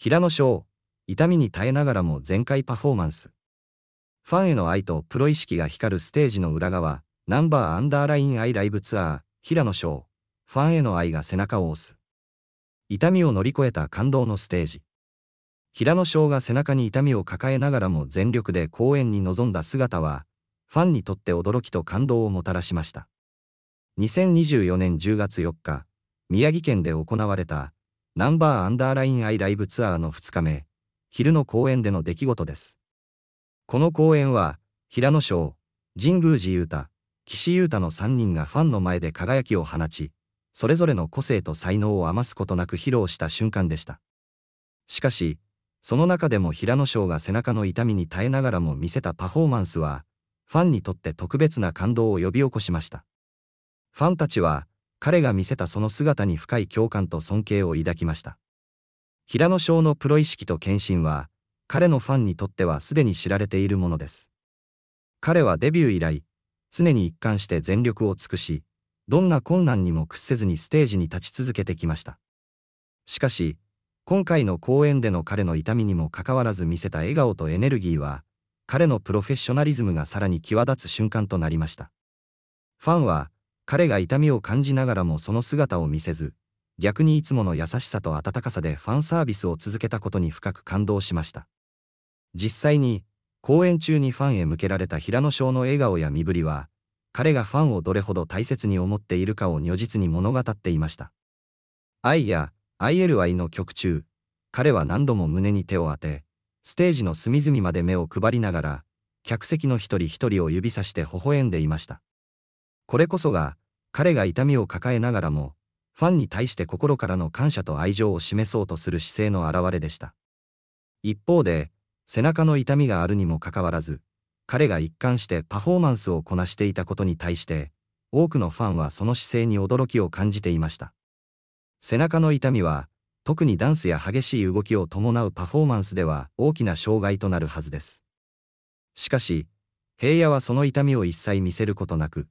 平野翔、痛みに耐えながらも全開パフォーマンス。ファンへの愛とプロ意識が光るステージの裏側、ナンバーアンダーラインアイライブツアー、平野翔、ファンへの愛が背中を押す。痛みを乗り越えた感動のステージ。平野翔が背中に痛みを抱えながらも全力で公演に臨んだ姿は、ファンにとって驚きと感動をもたらしました。2024年10月4日、宮城県で行われたナンバーアンダーラインアイライブツアーの2日目、昼の公演での出来事です。この公演は、平野翔、神宮寺雄太、岸優太の3人がファンの前で輝きを放ち、それぞれの個性と才能を余すことなく披露した瞬間でした。しかし、その中でも平野翔が背中の痛みに耐えながらも見せたパフォーマンスは、ファンにとって特別な感動を呼び起こしました。ファンたちは、彼が見せたその姿に深い共感と尊敬を抱きました。平野翔のプロ意識と献身は、彼のファンにとってはすでに知られているものです。彼はデビュー以来、常に一貫して全力を尽くし、どんな困難にも屈せずにステージに立ち続けてきました。しかし、今回の公演での彼の痛みにもかかわらず見せた笑顔とエネルギーは、彼のプロフェッショナリズムがさらに際立つ瞬間となりました。ファンは、彼が痛みを感じながらもその姿を見せず、逆にいつもの優しさと温かさでファンサービスを続けたことに深く感動しました。実際に、公演中にファンへ向けられた平野翔の笑顔や身振りは、彼がファンをどれほど大切に思っているかを如実に物語っていました。愛や ILI の曲中、彼は何度も胸に手を当て、ステージの隅々まで目を配りながら、客席の一人一人を指さして微笑んでいました。これこそが、彼が痛みを抱えながらも、ファンに対して心からの感謝と愛情を示そうとする姿勢の表れでした。一方で、背中の痛みがあるにもかかわらず、彼が一貫してパフォーマンスをこなしていたことに対して、多くのファンはその姿勢に驚きを感じていました。背中の痛みは、特にダンスや激しい動きを伴うパフォーマンスでは大きな障害となるはずです。しかし、平野はその痛みを一切見せることなく、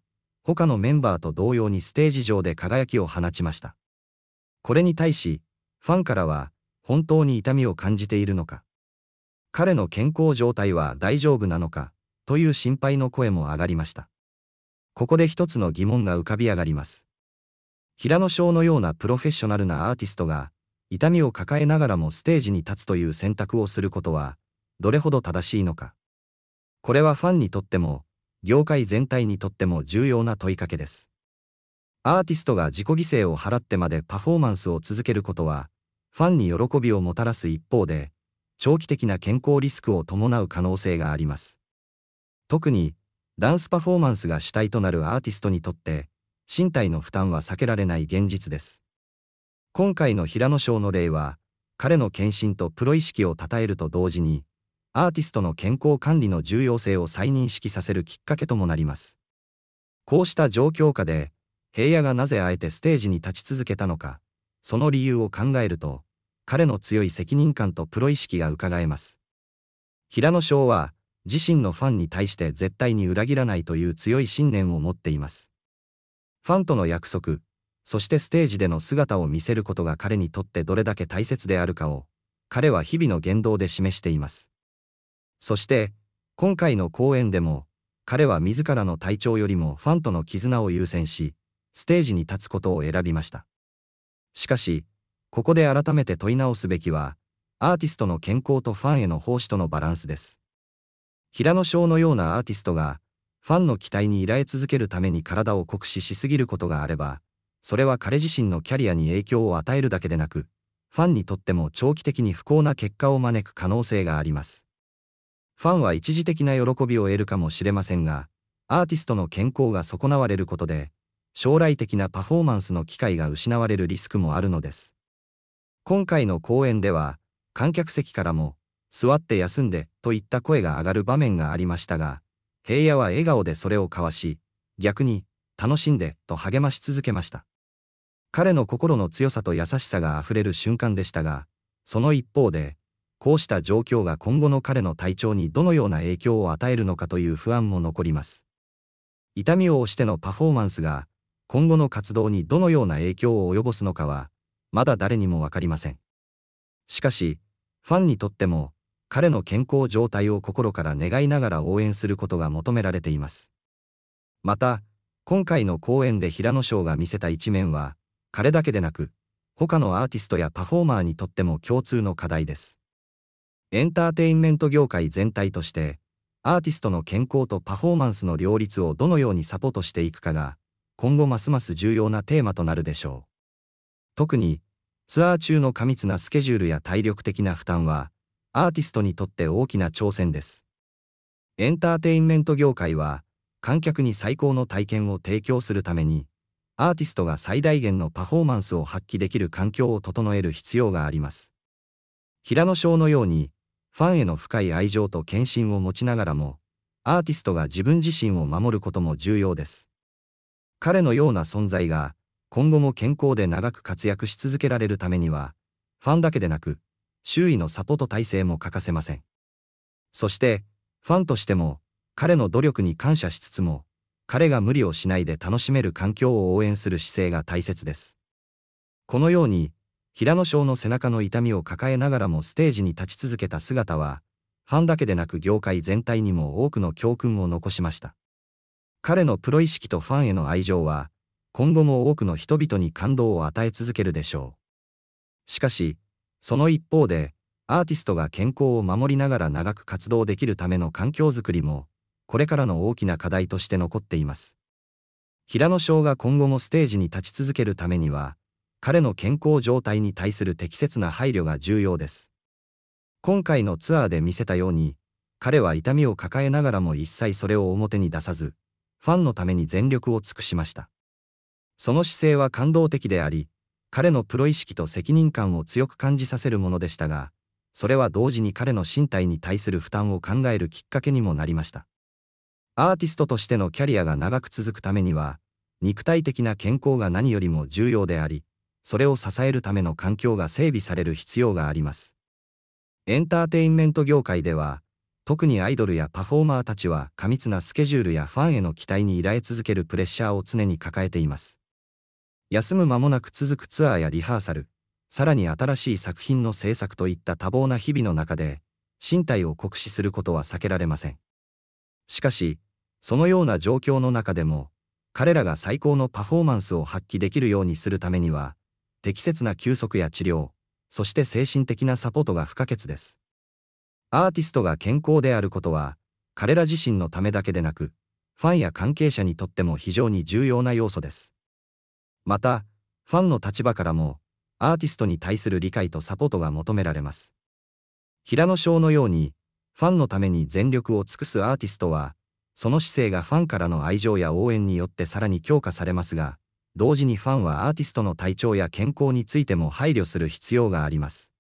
他のメンバーと同様にステージ上で輝きを放ちました。これに対し、ファンからは、本当に痛みを感じているのか、彼の健康状態は大丈夫なのか、という心配の声も上がりました。ここで一つの疑問が浮かび上がります。平野翔のようなプロフェッショナルなアーティストが、痛みを抱えながらもステージに立つという選択をすることは、どれほど正しいのか。これはファンにとっても、業界全体にとっても重要な問いかけです。アーティストが自己犠牲を払ってまでパフォーマンスを続けることは、ファンに喜びをもたらす一方で、長期的な健康リスクを伴う可能性があります。特に、ダンスパフォーマンスが主体となるアーティストにとって、身体の負担は避けられない現実です。今回の平野翔の例は、彼の献身とプロ意識を称えると同時に、アーティストの健康管理の重要性を再認識させるきっかけともなります。こうした状況下で、平野がなぜあえてステージに立ち続けたのか、その理由を考えると、彼の強い責任感とプロ意識がうかがえます。平野翔は、自身のファンに対して絶対に裏切らないという強い信念を持っています。ファンとの約束、そしてステージでの姿を見せることが彼にとってどれだけ大切であるかを、彼は日々の言動で示しています。そして、今回の公演でも、彼は自らの体調よりもファンとの絆を優先し、ステージに立つことを選びました。しかし、ここで改めて問い直すべきは、アーティストの健康とファンへの奉仕とのバランスです。平野翔のようなアーティストが、ファンの期待に依頼続けるために体を酷使しすぎることがあれば、それは彼自身のキャリアに影響を与えるだけでなく、ファンにとっても長期的に不幸な結果を招く可能性があります。ファンは一時的な喜びを得るかもしれませんが、アーティストの健康が損なわれることで、将来的なパフォーマンスの機会が失われるリスクもあるのです。今回の公演では、観客席からも、座って休んでといった声が上がる場面がありましたが、平野は笑顔でそれをかわし、逆に、楽しんでと励まし続けました。彼の心の強さと優しさがあふれる瞬間でしたが、その一方で、こうした状況が今後の彼の体調にどのような影響を与えるのかという不安も残ります。痛みを押してのパフォーマンスが、今後の活動にどのような影響を及ぼすのかは、まだ誰にもわかりません。しかし、ファンにとっても、彼の健康状態を心から願いながら応援することが求められています。また、今回の公演で平野翔が見せた一面は、彼だけでなく、他のアーティストやパフォーマーにとっても共通の課題です。エンターテインメント業界全体として、アーティストの健康とパフォーマンスの両立をどのようにサポートしていくかが、今後ますます重要なテーマとなるでしょう。特に、ツアー中の過密なスケジュールや体力的な負担は、アーティストにとって大きな挑戦です。エンターテインメント業界は、観客に最高の体験を提供するために、アーティストが最大限のパフォーマンスを発揮できる環境を整える必要があります。平野翔のように、ファンへの深い愛情と献身を持ちながらも、アーティストが自分自身を守ることも重要です。彼のような存在が、今後も健康で長く活躍し続けられるためには、ファンだけでなく、周囲のサポート体制も欠かせません。そして、ファンとしても、彼の努力に感謝しつつも、彼が無理をしないで楽しめる環境を応援する姿勢が大切です。このように、平野翔の背中の痛みを抱えながらもステージに立ち続けた姿は、ファンだけでなく業界全体にも多くの教訓を残しました。彼のプロ意識とファンへの愛情は、今後も多くの人々に感動を与え続けるでしょう。しかし、その一方で、アーティストが健康を守りながら長く活動できるための環境づくりも、これからの大きな課題として残っています。平野翔が今後もステージに立ち続けるためには、彼の健康状態に対する適切な配慮が重要です。今回のツアーで見せたように、彼は痛みを抱えながらも一切それを表に出さず、ファンのために全力を尽くしました。その姿勢は感動的であり、彼のプロ意識と責任感を強く感じさせるものでしたが、それは同時に彼の身体に対する負担を考えるきっかけにもなりました。アーティストとしてのキャリアが長く続くためには、肉体的な健康が何よりも重要であり、それを支えるための環境が整備される必要があります。エンターテインメント業界では、特にアイドルやパフォーマーたちは過密なスケジュールやファンへの期待に依頼続けるプレッシャーを常に抱えています。休む間もなく続くツアーやリハーサル、さらに新しい作品の制作といった多忙な日々の中で、身体を酷使することは避けられません。しかし、そのような状況の中でも、彼らが最高のパフォーマンスを発揮できるようにするためには、適切な休息や治療、そして精神的なサポートが不可欠です。アーティストが健康であることは、彼ら自身のためだけでなく、ファンや関係者にとっても非常に重要な要素です。また、ファンの立場からも、アーティストに対する理解とサポートが求められます。平野翔のように、ファンのために全力を尽くすアーティストは、その姿勢がファンからの愛情や応援によってさらに強化されますが、同時にファンはアーティストの体調や健康についても配慮する必要があります。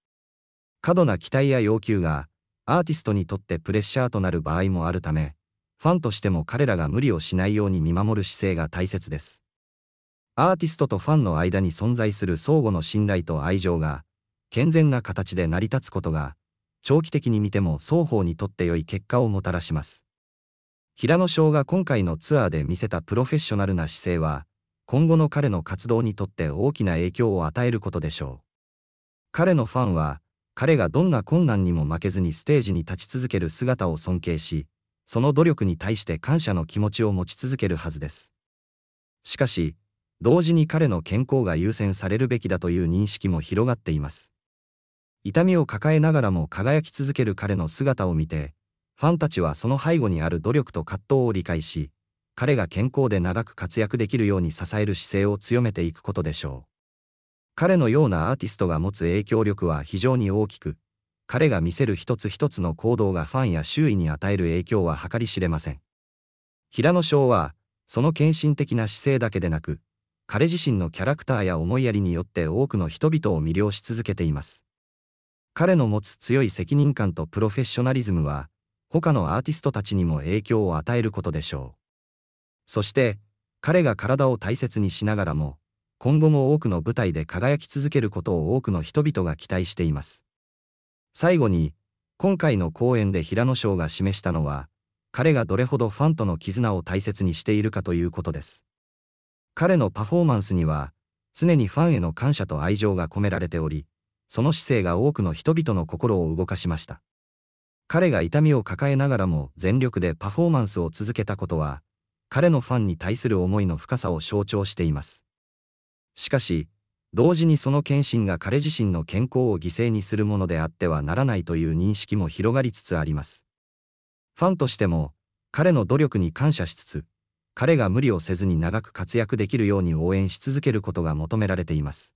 過度な期待や要求がアーティストにとってプレッシャーとなる場合もあるため、ファンとしても彼らが無理をしないように見守る姿勢が大切です。アーティストとファンの間に存在する相互の信頼と愛情が、健全な形で成り立つことが、長期的に見ても双方にとって良い結果をもたらします。平野翔が今回のツアーで見せたプロフェッショナルな姿勢は、今後の彼の活動にとって大きな影響を与えることでしょう。彼のファンは、彼がどんな困難にも負けずにステージに立ち続ける姿を尊敬し、その努力に対して感謝の気持ちを持ち続けるはずです。しかし、同時に彼の健康が優先されるべきだという認識も広がっています。痛みを抱えながらも輝き続ける彼の姿を見て、ファンたちはその背後にある努力と葛藤を理解し、彼が健康で長く活躍できるように支える姿勢を強めていくことでしょう。彼のようなアーティストが持つ影響力は非常に大きく、彼が見せる一つ一つの行動がファンや周囲に与える影響は計り知れません。平野翔は、その献身的な姿勢だけでなく、彼自身のキャラクターや思いやりによって多くの人々を魅了し続けています。彼の持つ強い責任感とプロフェッショナリズムは、他のアーティストたちにも影響を与えることでしょう。そして、彼が体を大切にしながらも、今後も多くの舞台で輝き続けることを多くの人々が期待しています。最後に、今回の講演で平野翔が示したのは、彼がどれほどファンとの絆を大切にしているかということです。彼のパフォーマンスには、常にファンへの感謝と愛情が込められており、その姿勢が多くの人々の心を動かしました。彼が痛みを抱えながらも全力でパフォーマンスを続けたことは、彼のファンに対する思いの深さを象徴しています。しかし、同時にその献身が彼自身の健康を犠牲にするものであってはならないという認識も広がりつつあります。ファンとしても、彼の努力に感謝しつつ、彼が無理をせずに長く活躍できるように応援し続けることが求められています。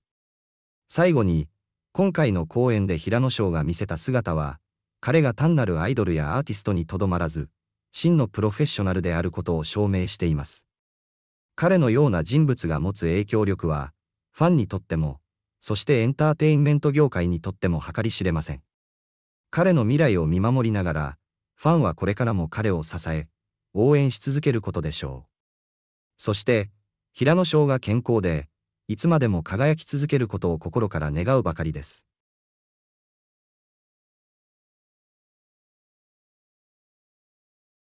最後に、今回の公演で平野翔が見せた姿は、彼が単なるアイドルやアーティストにとどまらず、真のプロフェッショナルであることを証明しています。彼のような人物が持つ影響力は、ファンにとっても、そしてエンターテインメント業界にとっても計り知れません。彼の未来を見守りながら、ファンはこれからも彼を支え、応援し続けることでしょう。そして、平野翔が健康で、いつまでも輝き続けることを心から願うばかりです。